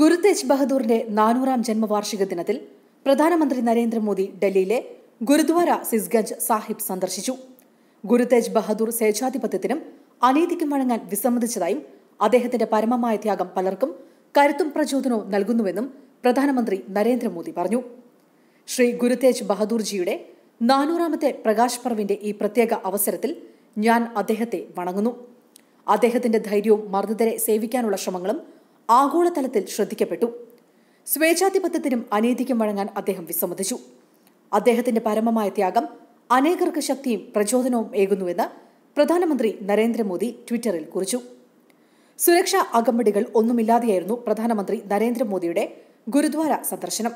ഗുരു തേജ് ബഹദൂറിന്റെ നാനൂറാം ജന്മവാർഷിക ദിനത്തിൽ പ്രധാനമന്ത്രി നരേന്ദ്രമോദി ഡൽഹിയിലെ ഗുരുദ്വാര സിസ്ഗഞ്ച് സാഹിബ് സന്ദർശിച്ചു ഗുരു തേജ് ബഹദൂർ സ്വേച്ഛാധിപത്യത്തിനും അനീതിക്കും വഴങ്ങാൻ വിസമ്മതിച്ചതായും അദ്ദേഹത്തിന്റെ പരമമായ ത്യാഗം പലർക്കും കരുത്തും പ്രചോദനവും നൽകുന്നുവെന്നും പ്രധാനമന്ത്രി നരേന്ദ്രമോദി പറഞ്ഞു ശ്രീ ഗുരു തേജ് ബഹദൂർജിയുടെ നാനൂറാമത്തെ പ്രകാശ് പർവിന്റെ ഈ പ്രത്യേക അവസരത്തിൽ ഞാൻ അദ്ദേഹത്തെ വണങ്ങുന്നു അദ്ദേഹത്തിന്റെ ധൈര്യവും മർദ്ദരെ സേവിക്കാനുള്ള ശ്രമങ്ങളും ആഗോളതലത്തിൽ ശ്രദ്ധിക്കപ്പെട്ടു സ്വേച്ഛാധിപത്യത്തിനും അനീതിക്കും വഴങ്ങാൻ അദ്ദേഹം വിസമ്മതിച്ചു അദ്ദേഹത്തിന്റെ പരമമായ ത്യാഗം അനേകർക്ക് ശക്തിയും പ്രചോദനവും ഏകുന്നുവെന്ന് പ്രധാനമന്ത്രി നരേന്ദ്രമോദി ട്വിറ്ററിൽ കുറിച്ചു സുരക്ഷാ അകമ്പടികൾ ഒന്നുമില്ലാതെയായിരുന്നു പ്രധാനമന്ത്രി നരേന്ദ്രമോദിയുടെ ഗുരുദ്വാര സന്ദർശനം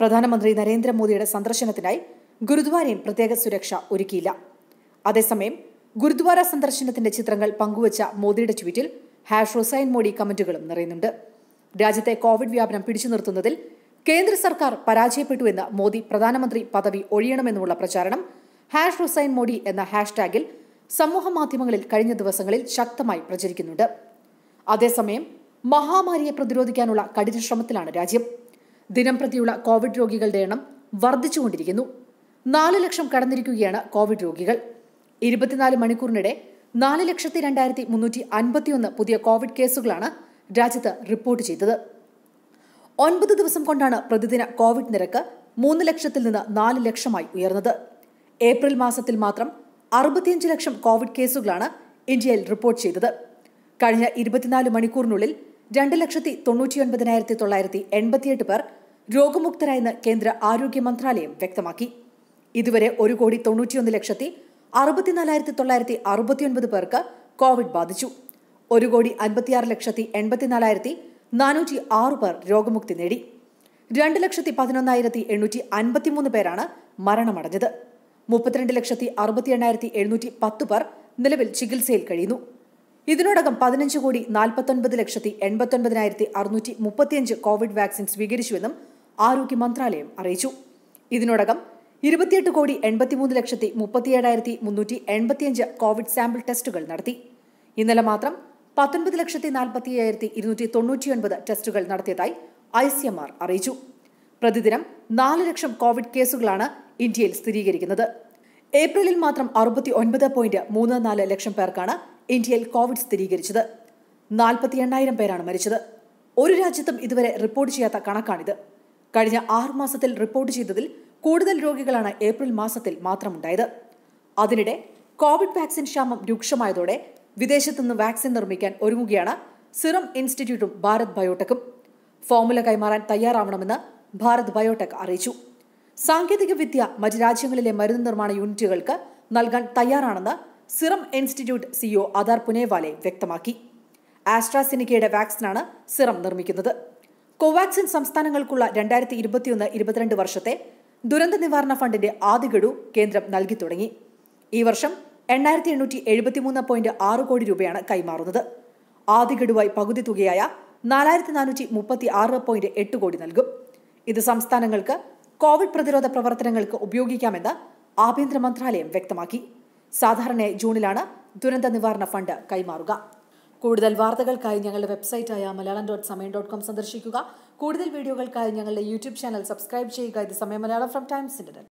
പ്രധാനമന്ത്രി നരേന്ദ്രമോദിയുടെ സന്ദർശനത്തിനായി ഗുരുദ്വാരയും പ്രത്യേക സുരക്ഷ ഒരുക്കിയില്ല അതേസമയം ഗുരുദ്വാര സന്ദർശനത്തിന്റെ ചിത്രങ്ങൾ പങ്കുവച്ച മോദിയുടെ ട്വീറ്റിൽ ഹാഷ് റൊസൈൻ മോഡി കമന്റുകളും നിറയുന്നുണ്ട് രാജ്യത്തെ കോവിഡ് വ്യാപനം പിടിച്ചു നിർത്തുന്നതിൽ കേന്ദ്ര സർക്കാർ പരാജയപ്പെട്ടുവെന്ന മോദി പ്രധാനമന്ത്രി പദവി ഒഴിയണമെന്നുമുള്ള പ്രചാരണം ഹാഷ് റൊസൈൻ മോഡി എന്ന ഹാഷ്ടാഗിൽ സമൂഹ മാധ്യമങ്ങളിൽ കഴിഞ്ഞ ദിവസങ്ങളിൽ ശക്തമായി പ്രചരിക്കുന്നുണ്ട് അതേസമയം മഹാമാരിയെ പ്രതിരോധിക്കാനുള്ള കഠിന ശ്രമത്തിലാണ് രാജ്യം ദിനംപ്രതിയുള്ള കോവിഡ് രോഗികളുടെ എണ്ണം വർദ്ധിച്ചുകൊണ്ടിരിക്കുന്നു നാല് ലക്ഷം കടന്നിരിക്കുകയാണ് കോവിഡ് രോഗികൾ ഇരുപത്തിനാല് മണിക്കൂറിനിടെ നാല് ലക്ഷത്തി രണ്ടായിരത്തി മുന്നൂറ്റി അൻപത്തിയൊന്ന് പുതിയ കോവിഡ് കേസുകളാണ് രാജ്യത്ത് റിപ്പോർട്ട് ചെയ്തത് ഒൻപത് ദിവസം കൊണ്ടാണ് പ്രതിദിന കോവിഡ് നിരക്ക് മൂന്ന് ലക്ഷത്തിൽ നിന്ന് നാല് ലക്ഷമായി ഉയർന്നത് ഏപ്രിൽ മാസത്തിൽ മാത്രം അറുപത്തിയഞ്ച് ലക്ഷം കോവിഡ് കേസുകളാണ് ഇന്ത്യയിൽ റിപ്പോർട്ട് ചെയ്തത് കഴിഞ്ഞ ഇരുപത്തിനാല് മണിക്കൂറിനുള്ളിൽ രണ്ട് ലക്ഷത്തി തൊണ്ണൂറ്റിയൊൻപതിനായിരത്തി തൊള്ളായിരത്തി എൺപത്തിയെട്ട് പേർ രോഗമുക്തരായെന്ന് കേന്ദ്ര ആരോഗ്യ മന്ത്രാലയം വ്യക്തമാക്കി ഇതുവരെ ഒരു കോടി തൊണ്ണൂറ്റിയൊന്ന് ലക്ഷത്തി അറുപത്തിനാലായിരത്തി തൊള്ളായിരത്തി അറുപത്തി ഒൻപത് പേർക്ക് കോവിഡ് ബാധിച്ചു ഒരു കോടി അൻപത്തിയാറ് ലക്ഷത്തി എൺപത്തിനാലായിരത്തി നാനൂറ്റി ആറ് പേർ രോഗമുക്തി നേടി രണ്ട് ലക്ഷത്തി പതിനൊന്നായിരത്തി എണ്ണൂറ്റി അൻപത്തിമൂന്ന് പേരാണ് മരണമടഞ്ഞത് മുപ്പത്തിരണ്ട് ലക്ഷത്തി അറുപത്തി എണ്ണായിരത്തി എഴുന്നൂറ്റി പത്ത് പേർ നിലവിൽ ചികിത്സയിൽ കഴിയുന്നു ഇതിനോടകം പതിനഞ്ച് കോടി നാൽപ്പത്തൊൻപത് ലക്ഷത്തി എൺപത്തൊൻപതിനായിരത്തി അറുന്നൂറ്റി മുപ്പത്തിയഞ്ച് കോവിഡ് വാക്സിൻ സ്വീകരിച്ചുവെന്നും ആരോഗ്യ മന്ത്രാലയം അറിയിച്ചു ഇതിനോടകം ഇരുപത്തിയെട്ട് കോടി എൺപത്തിമൂന്ന് ലക്ഷത്തി മുപ്പത്തിയേഴായിരത്തി മുന്നൂറ്റി എൺപത്തിയഞ്ച് കോവിഡ് സാമ്പിൾ ടെസ്റ്റുകൾ നടത്തി ഇന്നലെ മാത്രം പത്തൊൻപത് ലക്ഷത്തി നാൽപ്പത്തി അയ്യായിരത്തി ഇരുന്നൂറ്റി തൊണ്ണൂറ്റിയൊൻപത് ടെസ്റ്റുകൾ നടത്തിയതായി ഐ സി എം ആർ അറിയിച്ചു പ്രതിദിനം നാല് ലക്ഷം കോവിഡ് കേസുകളാണ് ഇന്ത്യയിൽ സ്ഥിരീകരിക്കുന്നത് ഏപ്രിലിൽ മാത്രം അറുപത്തി ഒൻപത് പോയിന്റ് മൂന്ന് നാല് ലക്ഷം പേർക്കാണ് ഇന്ത്യയിൽ കോവിഡ് സ്ഥിരീകരിച്ചത് നാൽപ്പത്തി എണ്ണായിരം പേരാണ് മരിച്ചത് ഒരു രാജ്യത്തും ഇതുവരെ റിപ്പോർട്ട് ചെയ്യാത്ത കണക്കാണിത് കഴിഞ്ഞ ആറ് മാസത്തിൽ റിപ്പോർട്ട് ചെയ്തതിൽ കൂടുതൽ രോഗികളാണ് ഏപ്രിൽ മാസത്തിൽ മാത്രമുണ്ടായത് അതിനിടെ കോവിഡ് വാക്സിൻ ക്ഷാമം രൂക്ഷമായതോടെ വിദേശത്തുനിന്ന് വാക്സിൻ നിർമ്മിക്കാൻ ഒരുങ്ങുകയാണ് സിറം ഇൻസ്റ്റിറ്റ്യൂട്ടും ഭാരത് ബയോടെക്കും ഫോർമുല കൈമാറാൻ തയ്യാറാവണമെന്ന് ഭാരത് ബയോടെക് അറിയിച്ചു സാങ്കേതിക വിദ്യ മറ്റ് രാജ്യങ്ങളിലെ മരുന്ന് നിർമ്മാണ യൂണിറ്റുകൾക്ക് നൽകാൻ തയ്യാറാണെന്ന് serum institute CEO Adar Poonawalla വ്യക്തമാക്കി ആസ്ട്രാസിനിക്കയുടെ വാക്സിനാണ് സിറം നിർമ്മിക്കുന്നത് കോവാക്സിൻ സംസ്ഥാനങ്ങൾക്കുള്ള രണ്ടായിരത്തി ഇരുപത്തിയൊന്ന് ഇരുപത്തിരണ്ട് വർഷത്തെ ദുരന്ത നിവാരണ ഫണ്ടിന്റെ ആദ്യ ഗഡു കേന്ദ്രം നൽകി തുടങ്ങി ഈ വർഷം എണ്ണായിരത്തി എണ്ണൂറ്റി എഴുപത്തി മൂന്ന് പോയിന്റ് ആറ് കോടി രൂപയാണ് കൈമാറുന്നത് ആദ്യ ഗഡുവായി പകുതി തുകയായ നാലായിരത്തി നാനൂറ്റി മുപ്പത്തി ആറ് പോയിന്റ് എട്ട് കോടി നൽകും ഇത് സംസ്ഥാനങ്ങൾക്ക് കോവിഡ് പ്രതിരോധ പ്രവർത്തനങ്ങൾക്ക് ഉപയോഗിക്കാമെന്ന് ആഭ്യന്തര മന്ത്രാലയം വ്യക്തമാക്കി സാധാരണ ജൂണിലാണ് ദുരന്ത നിവാരണ ഫണ്ട് കൈമാറുക കൂടുതൽ വാർത്തകൾക്കായി ഞങ്ങളുടെ വെബ്സൈറ്റായ Malayalam dot Samayam dot com സന്ദർശിക്കുക കൂടുതൽ വീഡിയോകൾക്കായി ഞങ്ങളുടെ യൂട്യൂബ് ചാനൽ സബ്സ്ക്രൈബ് ചെയ്യുക ഇത് സമയം മലയാളം ഫ്രം ടൈംസ്